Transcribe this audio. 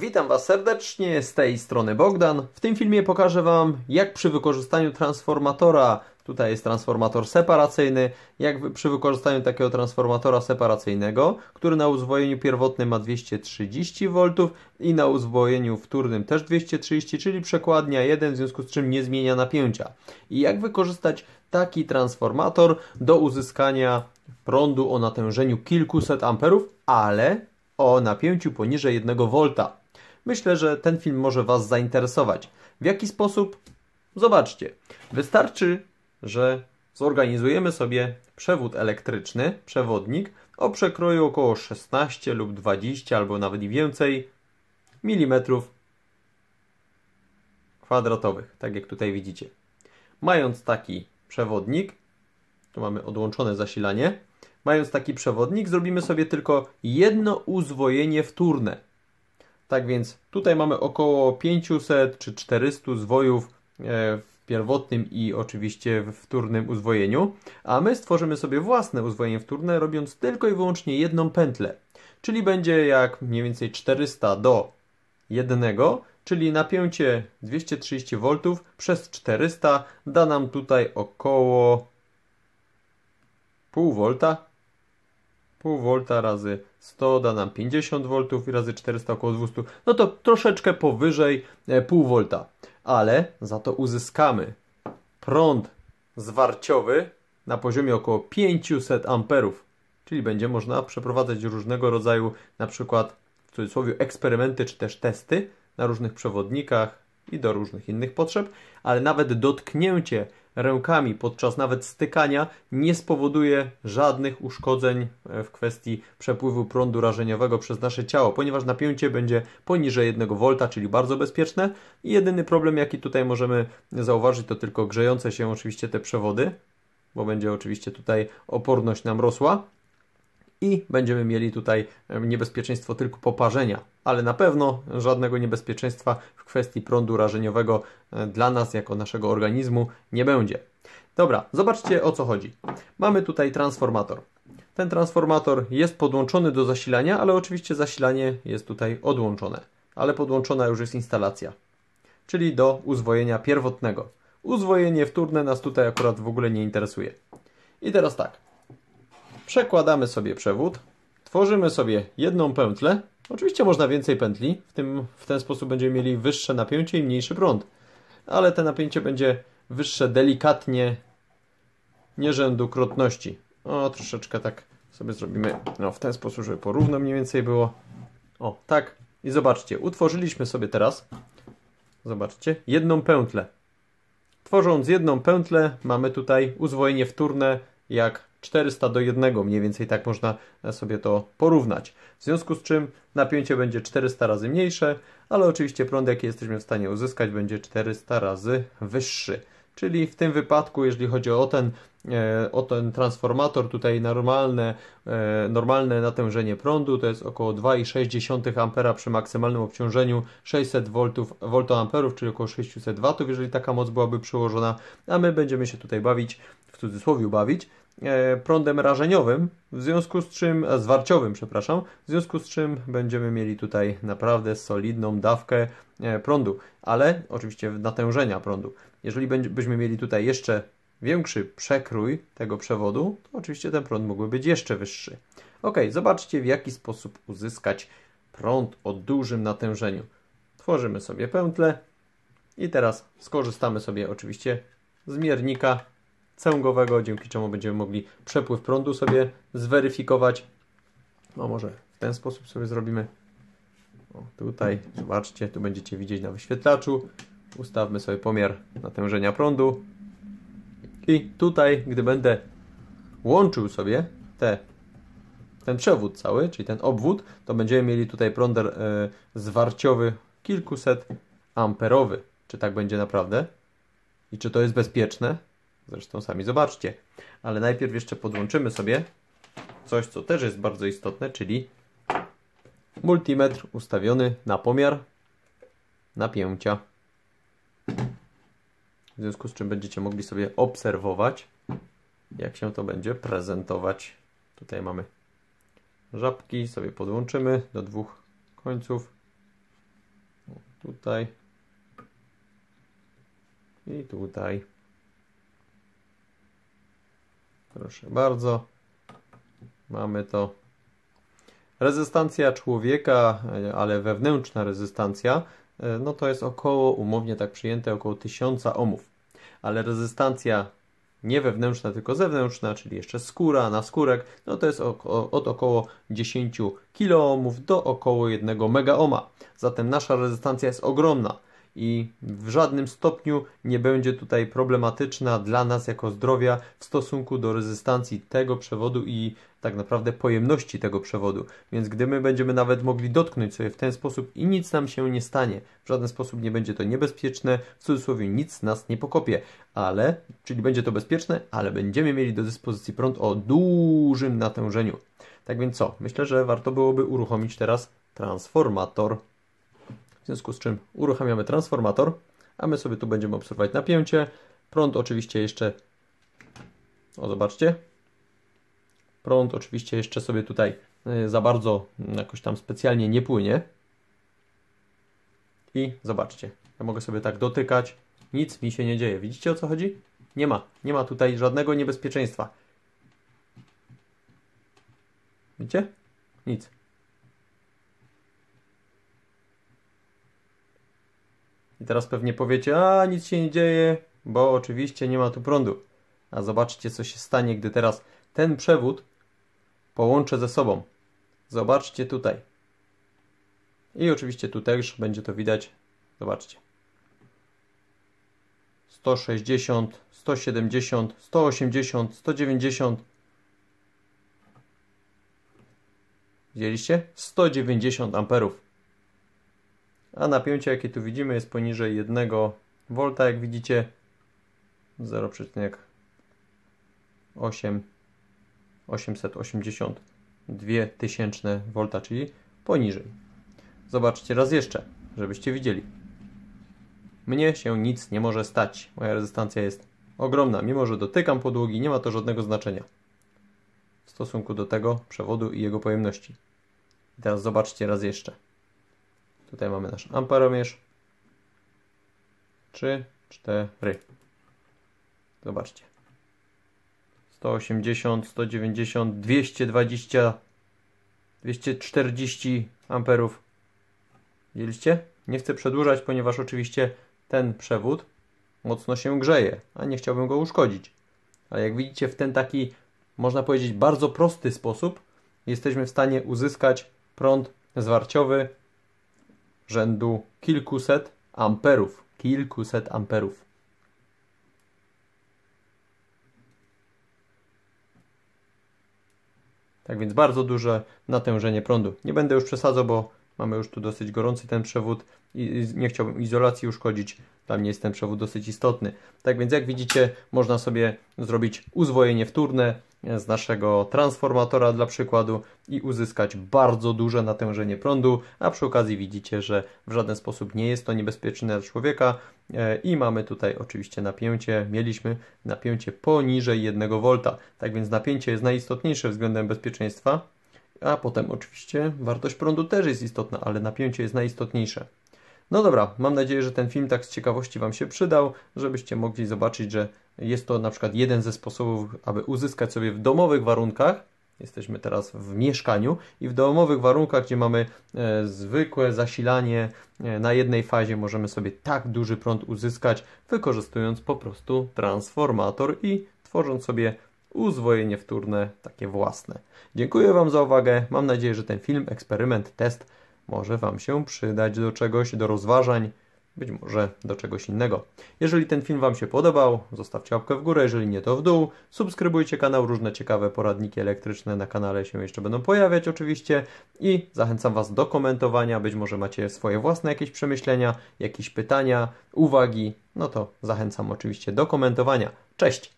Witam Was serdecznie, z tej strony Bogdan. W tym filmie pokażę Wam, jak przy wykorzystaniu transformatora, tutaj jest transformator separacyjny, jak przy wykorzystaniu takiego transformatora separacyjnego, który na uzwojeniu pierwotnym ma 230 V i na uzwojeniu wtórnym też 230, czyli przekładnia 1, w związku z czym nie zmienia napięcia. I jak wykorzystać taki transformator do uzyskania prądu o natężeniu kilkuset amperów, ale o napięciu poniżej 1 V. Myślę, że ten film może Was zainteresować. W jaki sposób? Zobaczcie. Wystarczy, że zorganizujemy sobie przewód elektryczny, przewodnik o przekroju około 16 lub 20 albo nawet i więcej milimetrów kwadratowych, tak jak tutaj widzicie. Mając taki przewodnik, tu mamy odłączone zasilanie, mając taki przewodnik zrobimy sobie tylko jedno uzwojenie wtórne. Tak więc tutaj mamy około 500 czy 400 zwojów e, w pierwotnym i oczywiście w wtórnym uzwojeniu, a my stworzymy sobie własne uzwojenie wtórne, robiąc tylko i wyłącznie jedną pętlę. Czyli będzie jak mniej więcej 400 do 1, czyli napięcie 230 V przez 400 da nam tutaj około pół volta, 0,5 V razy 100 da nam 50 V i razy 400 około 200, no to troszeczkę powyżej 0,5 e, V. Ale za to uzyskamy prąd zwarciowy na poziomie około 500 A, czyli będzie można przeprowadzać różnego rodzaju na przykład w cudzysłowie eksperymenty czy też testy na różnych przewodnikach i do różnych innych potrzeb, ale nawet dotknięcie rękami podczas nawet stykania nie spowoduje żadnych uszkodzeń e, w kwestii przepływu prądu rażeniowego przez nasze ciało, ponieważ napięcie będzie poniżej 1 V, czyli bardzo bezpieczne. I jedyny problem, jaki tutaj możemy zauważyć, to tylko grzejące się oczywiście te przewody, bo będzie oczywiście tutaj oporność nam rosła i będziemy mieli tutaj niebezpieczeństwo tylko poparzenia, ale na pewno żadnego niebezpieczeństwa w kwestii prądu rażeniowego e, dla nas, jako naszego organizmu, nie będzie. Dobra, zobaczcie o co chodzi. Mamy tutaj transformator. Ten transformator jest podłączony do zasilania, ale oczywiście zasilanie jest tutaj odłączone, ale podłączona już jest instalacja, czyli do uzwojenia pierwotnego. Uzwojenie wtórne nas tutaj akurat w ogóle nie interesuje. I teraz tak, Przekładamy sobie przewód, tworzymy sobie jedną pętlę. Oczywiście można więcej pętli, w, tym, w ten sposób będziemy mieli wyższe napięcie i mniejszy prąd. Ale te napięcie będzie wyższe delikatnie, nie rzędu krotności. O, troszeczkę tak sobie zrobimy, no w ten sposób, żeby porówno mniej więcej było. O, tak. I zobaczcie, utworzyliśmy sobie teraz, zobaczcie, jedną pętlę. Tworząc jedną pętlę mamy tutaj uzwojenie wtórne jak 400 do 1, mniej więcej tak można e, sobie to porównać. W związku z czym napięcie będzie 400 razy mniejsze, ale oczywiście prąd, jaki jesteśmy w stanie uzyskać, będzie 400 razy wyższy. Czyli w tym wypadku, jeżeli chodzi o ten E, o ten transformator tutaj normalne, e, normalne natężenie prądu to jest około 2,6 A przy maksymalnym obciążeniu 600 V, czyli około 600 W, jeżeli taka moc byłaby przyłożona, a my będziemy się tutaj bawić, w cudzysłowie bawić, e, prądem rażeniowym, w związku z czym, zwarciowym, przepraszam, w związku z czym będziemy mieli tutaj naprawdę solidną dawkę prądu, ale oczywiście natężenia prądu. Jeżeli byśmy mieli tutaj jeszcze większy przekrój tego przewodu, to oczywiście ten prąd mógłby być jeszcze wyższy. Ok, zobaczcie w jaki sposób uzyskać prąd o dużym natężeniu. Tworzymy sobie pętlę i teraz skorzystamy sobie oczywiście z miernika cęgowego, dzięki czemu będziemy mogli przepływ prądu sobie zweryfikować. No może w ten sposób sobie zrobimy. O, tutaj, zobaczcie, tu będziecie widzieć na wyświetlaczu. Ustawmy sobie pomiar natężenia prądu. I tutaj, gdy będę łączył sobie te, ten przewód cały, czyli ten obwód, to będziemy mieli tutaj prąder y, zwarciowy kilkuset amperowy. Czy tak będzie naprawdę? I czy to jest bezpieczne? Zresztą sami zobaczcie. Ale najpierw jeszcze podłączymy sobie coś, co też jest bardzo istotne, czyli multimetr ustawiony na pomiar napięcia w związku z czym będziecie mogli sobie obserwować, jak się to będzie prezentować. Tutaj mamy żabki, sobie podłączymy do dwóch końców. Tutaj i tutaj. Proszę bardzo. Mamy to. Rezystancja człowieka, ale wewnętrzna rezystancja E, no to jest około, umownie tak przyjęte, około 1000 ohmów. Ale rezystancja nie wewnętrzna, tylko zewnętrzna, czyli jeszcze skóra, skórek, no to jest oko od około 10 kiloohmów do około 1 megaoma. Zatem nasza rezystancja jest ogromna i w żadnym stopniu nie będzie tutaj problematyczna dla nas jako zdrowia w stosunku do rezystancji tego przewodu i tak naprawdę pojemności tego przewodu. Więc gdy my będziemy nawet mogli dotknąć sobie w ten sposób i nic nam się nie stanie, w żaden sposób nie będzie to niebezpieczne, w cudzysłowie nic nas nie pokopie, ale, czyli będzie to bezpieczne, ale będziemy mieli do dyspozycji prąd o dużym natężeniu. Tak więc co? Myślę, że warto byłoby uruchomić teraz transformator w związku z czym uruchamiamy transformator, a my sobie tu będziemy obserwować napięcie. Prąd oczywiście jeszcze, o zobaczcie, prąd oczywiście jeszcze sobie tutaj y, za bardzo jakoś tam specjalnie nie płynie. I zobaczcie, ja mogę sobie tak dotykać, nic mi się nie dzieje. Widzicie o co chodzi? Nie ma, nie ma tutaj żadnego niebezpieczeństwa. Widzicie? Nic. I teraz pewnie powiecie, a nic się nie dzieje, bo oczywiście nie ma tu prądu. A zobaczcie, co się stanie, gdy teraz ten przewód połączę ze sobą. Zobaczcie tutaj. I oczywiście tu też będzie to widać. Zobaczcie. 160, 170, 180, 190. Widzieliście? 190 amperów a napięcie jakie tu widzimy jest poniżej 1 V, jak widzicie 0,8 tysięczne V, czyli poniżej. Zobaczcie raz jeszcze, żebyście widzieli. Mnie się nic nie może stać. Moja rezystancja jest ogromna. Mimo, że dotykam podłogi, nie ma to żadnego znaczenia w stosunku do tego przewodu i jego pojemności. I teraz zobaczcie raz jeszcze. Tutaj mamy nasz amperomierz. 3, 4. Zobaczcie. 180, 190, 220, 240 amperów. Widzieliście? Nie chcę przedłużać, ponieważ oczywiście ten przewód mocno się grzeje, a nie chciałbym go uszkodzić. Ale jak widzicie, w ten taki, można powiedzieć, bardzo prosty sposób jesteśmy w stanie uzyskać prąd zwarciowy rzędu kilkuset amperów. Kilkuset amperów. Tak więc bardzo duże natężenie prądu. Nie będę już przesadzał, bo Mamy już tu dosyć gorący ten przewód i nie chciałbym izolacji uszkodzić. Dla mnie jest ten przewód dosyć istotny. Tak więc jak widzicie, można sobie zrobić uzwojenie wtórne z naszego transformatora dla przykładu i uzyskać bardzo duże natężenie prądu, a przy okazji widzicie, że w żaden sposób nie jest to niebezpieczne dla człowieka e, i mamy tutaj oczywiście napięcie, mieliśmy napięcie poniżej 1 V. Tak więc napięcie jest najistotniejsze względem bezpieczeństwa a potem oczywiście wartość prądu też jest istotna, ale napięcie jest najistotniejsze. No dobra, mam nadzieję, że ten film tak z ciekawości Wam się przydał, żebyście mogli zobaczyć, że jest to na przykład jeden ze sposobów, aby uzyskać sobie w domowych warunkach, jesteśmy teraz w mieszkaniu i w domowych warunkach, gdzie mamy e, zwykłe zasilanie e, na jednej fazie, możemy sobie tak duży prąd uzyskać, wykorzystując po prostu transformator i tworząc sobie uzwojenie wtórne, takie własne. Dziękuję Wam za uwagę. Mam nadzieję, że ten film, eksperyment, test może Wam się przydać do czegoś, do rozważań, być może do czegoś innego. Jeżeli ten film Wam się podobał, zostawcie łapkę w górę, jeżeli nie to w dół. Subskrybujcie kanał, różne ciekawe poradniki elektryczne na kanale się jeszcze będą pojawiać oczywiście i zachęcam Was do komentowania, być może macie swoje własne jakieś przemyślenia, jakieś pytania, uwagi, no to zachęcam oczywiście do komentowania. Cześć!